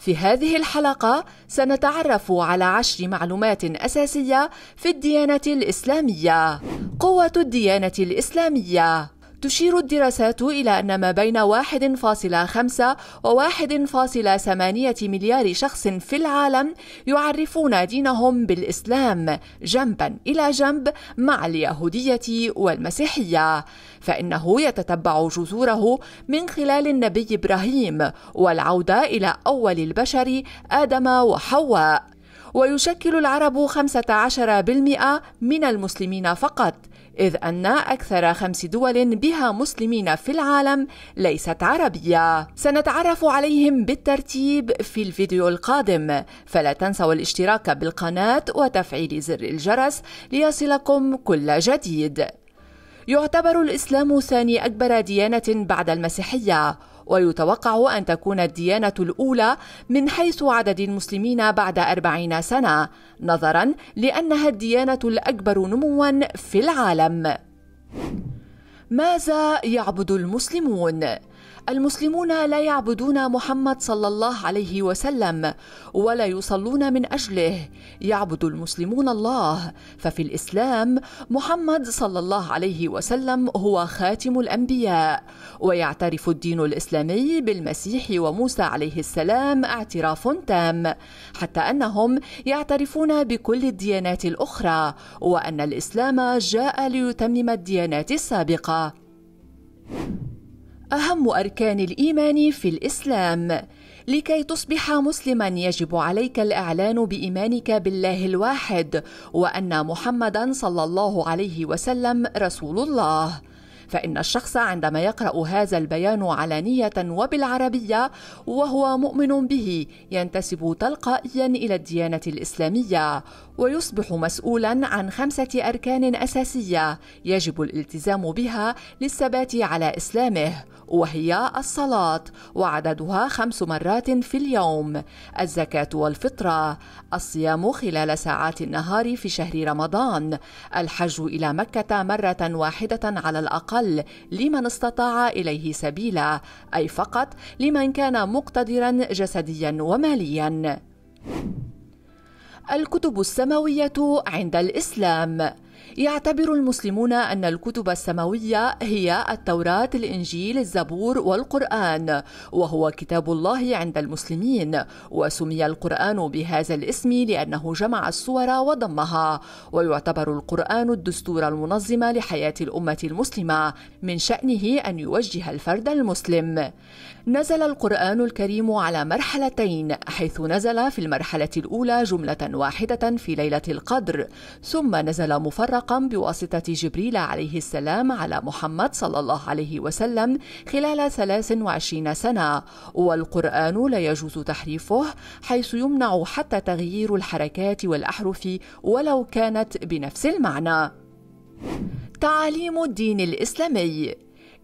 في هذه الحلقة سنتعرف على عشر معلومات أساسية في الديانة الإسلامية قوة الديانة الإسلامية تشير الدراسات إلى أن ما بين 1.5 و 1.8 مليار شخص في العالم يعرفون دينهم بالإسلام جنبا إلى جنب مع اليهودية والمسيحية فإنه يتتبع جذوره من خلال النبي إبراهيم والعودة إلى أول البشر آدم وحواء ويشكل العرب 15% من المسلمين فقط إذ أن أكثر خمس دول بها مسلمين في العالم ليست عربية سنتعرف عليهم بالترتيب في الفيديو القادم فلا تنسوا الاشتراك بالقناة وتفعيل زر الجرس ليصلكم كل جديد يعتبر الإسلام ثاني أكبر ديانة بعد المسيحية ويتوقع أن تكون الديانة الأولى من حيث عدد المسلمين بعد أربعين سنة نظرا لأنها الديانة الأكبر نموا في العالم ماذا يعبد المسلمون؟ المسلمون لا يعبدون محمد صلى الله عليه وسلم ولا يصلون من اجله يعبد المسلمون الله ففي الاسلام محمد صلى الله عليه وسلم هو خاتم الانبياء ويعترف الدين الاسلامي بالمسيح وموسى عليه السلام اعتراف تام حتى انهم يعترفون بكل الديانات الاخرى وان الاسلام جاء ليتمم الديانات السابقه اهم اركان الايمان في الاسلام لكي تصبح مسلما يجب عليك الاعلان بايمانك بالله الواحد وان محمدا صلى الله عليه وسلم رسول الله فإن الشخص عندما يقرأ هذا البيان علانية وبالعربية وهو مؤمن به ينتسب تلقائيا إلى الديانة الإسلامية ويصبح مسؤولا عن خمسة أركان أساسية يجب الالتزام بها للثبات على إسلامه وهي الصلاة وعددها خمس مرات في اليوم، الزكاة والفطرة، الصيام خلال ساعات النهار في شهر رمضان، الحج إلى مكة مرة واحدة على الأقل الأقل لمن استطاع إليه سبيلا أي فقط لمن كان مقتدرا جسديا وماليا الكتب السماوية عند الإسلام يعتبر المسلمون أن الكتب السماوية هي التوراة الإنجيل الزبور والقرآن وهو كتاب الله عند المسلمين وسمي القرآن بهذا الاسم لأنه جمع الصور وضمها ويعتبر القرآن الدستور المنظم لحياة الأمة المسلمة من شأنه أن يوجه الفرد المسلم نزل القرآن الكريم على مرحلتين حيث نزل في المرحلة الأولى جملة واحدة في ليلة القدر ثم نزل مفرقا الرقم بواسطة جبريل عليه السلام على محمد صلى الله عليه وسلم خلال 23 سنة والقرآن لا يجوز تحريفه حيث يمنع حتى تغيير الحركات والأحرف ولو كانت بنفس المعنى تعاليم الدين الإسلامي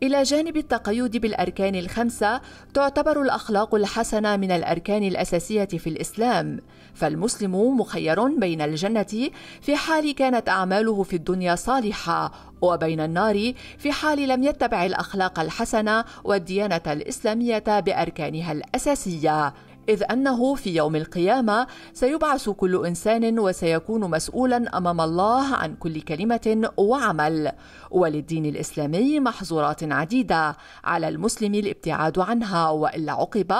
إلى جانب التقيد بالأركان الخمسة تعتبر الأخلاق الحسنة من الأركان الأساسية في الإسلام فالمسلم مخير بين الجنة في حال كانت أعماله في الدنيا صالحة وبين النار في حال لم يتبع الأخلاق الحسنة والديانة الإسلامية بأركانها الأساسية إذ أنه في يوم القيامة سيبعث كل إنسان وسيكون مسؤولا أمام الله عن كل كلمة وعمل وللدين الإسلامي محظورات عديدة على المسلم الابتعاد عنها وإلا عقب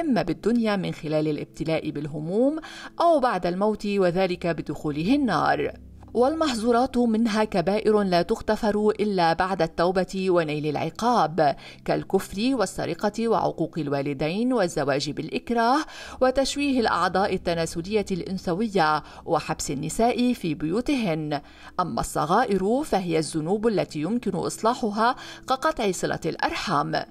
إما بالدنيا من خلال الابتلاء بالهموم أو بعد الموت وذلك بدخوله النار والمحظورات منها كبائر لا تغتفر إلا بعد التوبة ونيل العقاب كالكفر والسرقة وعقوق الوالدين والزواج بالإكراه وتشويه الأعضاء التناسلية الأنثوية وحبس النساء في بيوتهن أما الصغائر فهي الذنوب التي يمكن إصلاحها كقطع صلة الأرحام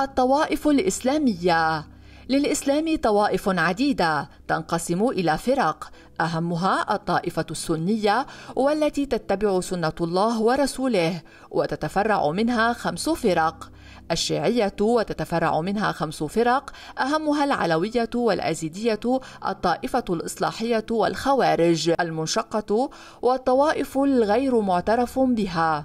الطوائف الإسلامية للإسلام طوائف عديدة تنقسم إلى فرق أهمها الطائفة السنية والتي تتبع سنة الله ورسوله وتتفرع منها خمس فرق الشيعية وتتفرع منها خمس فرق أهمها العلوية والأزيدية الطائفة الإصلاحية والخوارج المنشقة والطوائف الغير معترف بها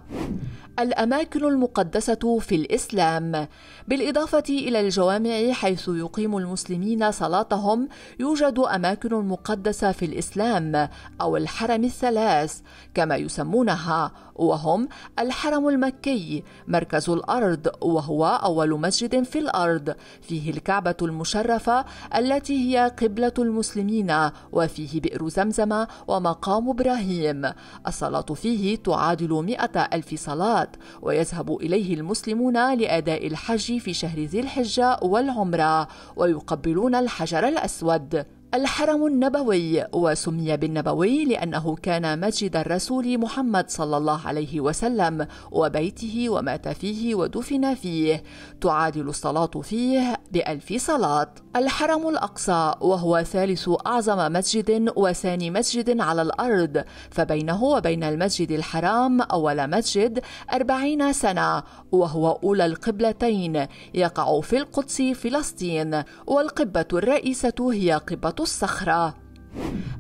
الأماكن المقدسة في الإسلام، بالإضافة إلى الجوامع حيث يقيم المسلمين صلاتهم، يوجد أماكن مقدسة في الإسلام أو الحرم الثلاث كما يسمونها، وهم الحرم المكي مركز الارض وهو اول مسجد في الارض فيه الكعبه المشرفه التي هي قبله المسلمين وفيه بئر زمزم ومقام ابراهيم الصلاه فيه تعادل مئة ألف صلاة ويذهب إليه المسلمون لأداء الحج في شهر ذي الحجة والعمرة ويقبلون الحجر الأسود الحرم النبوي وسمي بالنبوي لأنه كان مسجد الرسول محمد صلى الله عليه وسلم وبيته ومات فيه ودفن فيه تعادل الصلاة فيه بألف صلاة الحرم الأقصى وهو ثالث أعظم مسجد وثاني مسجد على الأرض فبينه وبين المسجد الحرام أول مسجد أربعين سنة وهو أولى القبلتين يقع في القدس فلسطين والقبة الرئيسة هي قبة الصخرة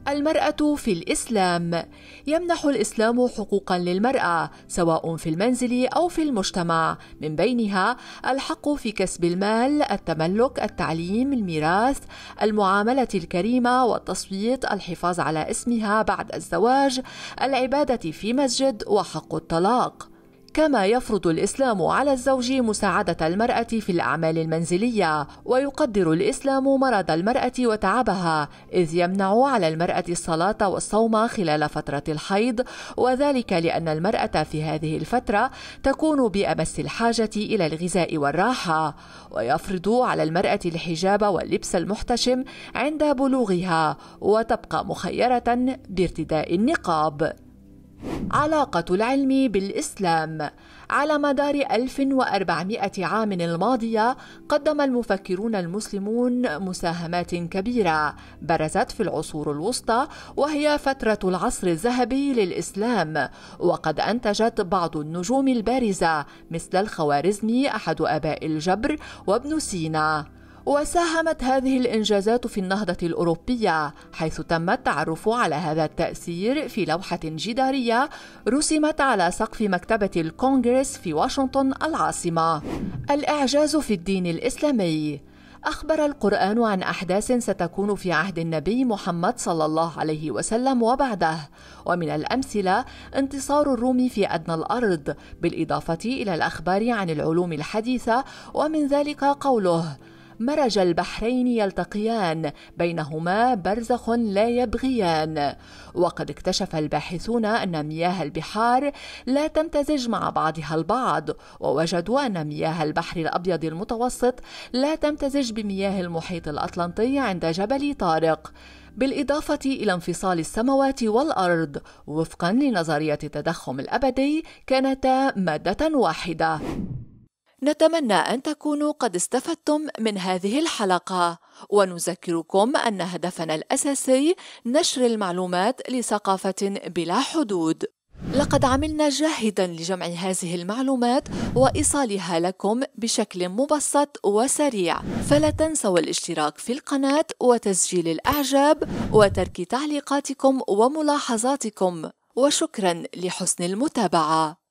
المرأة في الإسلام يمنح الإسلام حقوقا للمرأة سواء في المنزل أو في المجتمع من بينها الحق في كسب المال، التملك، التعليم، الميراث، المعاملة الكريمة والتصويت، الحفاظ على اسمها بعد الزواج، العبادة في مسجد وحق الطلاق. كما يفرض الإسلام على الزوج مساعدة المرأة في الأعمال المنزلية ويقدر الإسلام مرض المرأة وتعبها إذ يمنع على المرأة الصلاة والصوم خلال فترة الحيض وذلك لأن المرأة في هذه الفترة تكون بأمس الحاجة إلى الغذاء والراحة ويفرض على المرأة الحجاب واللبس المحتشم عند بلوغها وتبقى مخيرة بارتداء النقاب علاقة العلم بالإسلام على مدار 1400 عام الماضية قدم المفكرون المسلمون مساهمات كبيرة برزت في العصور الوسطى وهي فترة العصر الذهبي للإسلام وقد أنتجت بعض النجوم البارزة مثل الخوارزمي أحد أباء الجبر وابن سينا وساهمت هذه الانجازات في النهضه الاوروبيه حيث تم التعرف على هذا التاثير في لوحه جداريه رسمت على سقف مكتبه الكونغرس في واشنطن العاصمه الاعجاز في الدين الاسلامي أخبر القرآن عن أحداث ستكون في عهد النبي محمد صلى الله عليه وسلم وبعده، ومن الأمثلة انتصار الروم في أدنى الأرض، بالإضافة إلى الأخبار عن العلوم الحديثة ومن ذلك قوله: مرج البحرين يلتقيان بينهما برزخ لا يبغيان وقد اكتشف الباحثون ان مياه البحار لا تمتزج مع بعضها البعض ووجدوا ان مياه البحر الابيض المتوسط لا تمتزج بمياه المحيط الاطلنطي عند جبل طارق بالإضافة إلى انفصال السماوات والأرض وفقا لنظرية التضخم الأبدي كانتا مادة واحدة نتمنى أن تكونوا قد استفدتم من هذه الحلقة ونذكركم أن هدفنا الأساسي نشر المعلومات لثقافة بلا حدود لقد عملنا جاهدا لجمع هذه المعلومات وايصالها لكم بشكل مبسط وسريع فلا تنسوا الاشتراك في القناه وتسجيل الاعجاب وترك تعليقاتكم وملاحظاتكم وشكرا لحسن المتابعه